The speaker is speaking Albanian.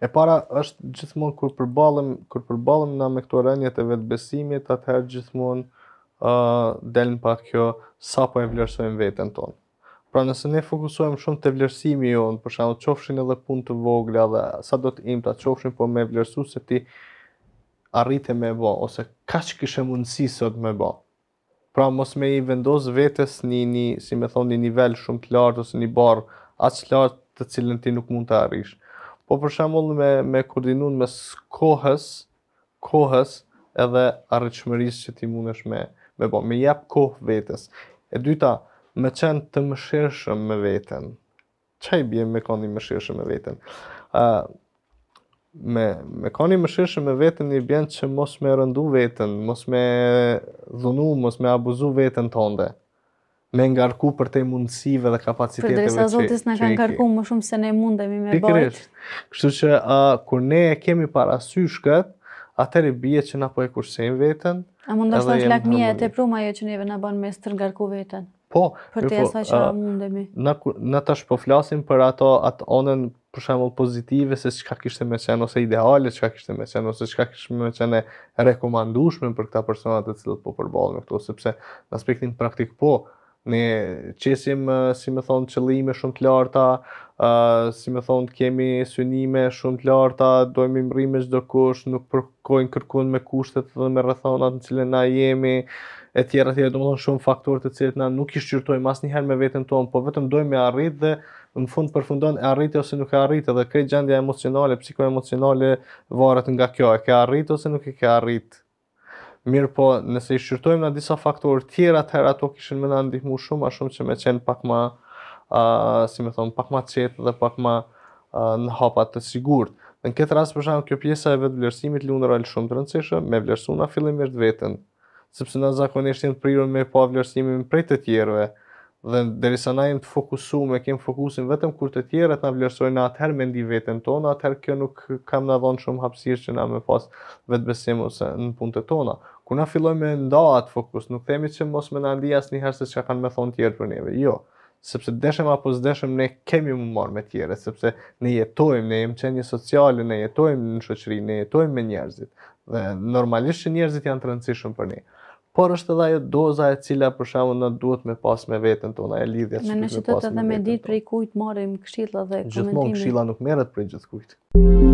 E para është gjithmonë kur përballem kur përballem na me këto rënjet e vetbesimit, atëherë gjithmonë ë uh, pa kjo sa po e vlerësojmë veten tonë. Pra nëse ne fokusohem shumë te vlerësimi jon, për shembull, qofshin edhe punë të vogla dhe sa do të imta qofshin, po me vlerësu se ti arrite me bë ose kaç kishe mundësi sot me bë. Pra mos me i vendos vetes një, një si më thonë, një nivel shumë të lartë ose një barë, aq të lartë të cilën ti nuk mund të arrishë. Po për shembull me me koordinuar me kohës, kohës edhe arritshmërisë që ti mundesh me me po me jap kohë vetes. E dyta, më qenë të mëshirshëm me veten. Çaj bie me koni mëshirshëm me veten. ë uh, me me koni mëshirshëm me veten i bën që mos më rëndu veten, mos më dhunu, mos më abuzu veten tonde me ngarku për të mundësive dhe kapaciteteve që i kemi. Përderisa zotis në kanë ngarku më shumë se ne mundemi me bëjt. Pikërish. Kështu që a, kur ne e kemi parasyshkët, atër i bje që na po e kursim vetën. A mund është të lakë mija e te pruma jo që neve në banë mes të ngarku vetën? Po. Për të po, asa që uh, mundemi. Në tash po flasim për ato atë onën për shembull pozitive se çka kishte me qenë ose ideale çka kishte me qenë ose çka kishte me qenë rekomandueshme për këta personat të cilët po përballen këtu sepse në aspektin praktik po, ne qesim, si me thonë, qëllime shumë të larta, uh, si me thonë, kemi synime shumë të larta, dojmë imrime qdo kush, nuk përkojnë kërkun me kushtet dhe me rëthonat në cilën na jemi, e tjera tjera, do më thonë shumë faktorët të cilët na nuk i shqyrtojmë asë njëherë me vetën tonë, po vetëm dojmë me arrit dhe në fund përfundon e arrit ose nuk e arrit dhe këtë gjendja emocionale, psikoemocionale varet nga kjo, e ke arrit ose nuk e ke arrit. Mirë po, nëse i shqyrtojmë në disa faktorë tjera, të herë ato kishin me në ndihmu shumë, a shumë që me qenë pak ma, a, si me thonë, pak ma qetë dhe pak ma në hapat të sigurët. Në këtë rast për kjo pjesa e vetë vlerësimit lundra është shumë e rëndësishme, me vlerësuar na fillimisht vetën, sepse na zakonisht jemi të prirur me pa vlerësimin prej të tjerëve dhe derisa na jemi të fokusuar, me fokusin vetëm kur të tjerët na vlerësojnë atëherë me ndi veten tonë, atëherë kjo nuk kam na dhënë shumë hapësirë që na më pas vetbesim ose në punët tona na filloj me nda atë fokus, nuk themi që mos me na ndi një herë se çka kanë me thonë tjerë për ne. jo, sepse deshem apo zdeshem ne kemi më marë me tjere, sepse ne jetojmë, ne jem sociale, ne jetojmë në qoqëri, ne jetojmë me njerëzit, dhe normalisht që njerëzit janë të rëndësishëm për ne. Por është edhe ajo doza e cila për shkakun na duhet me pas me veten tona e lidhja me pas. Ne nëse të edhe me ditë prej kujt marrim këshilla dhe komentime. Gjithmonë këshilla nuk merret prej gjithkujt.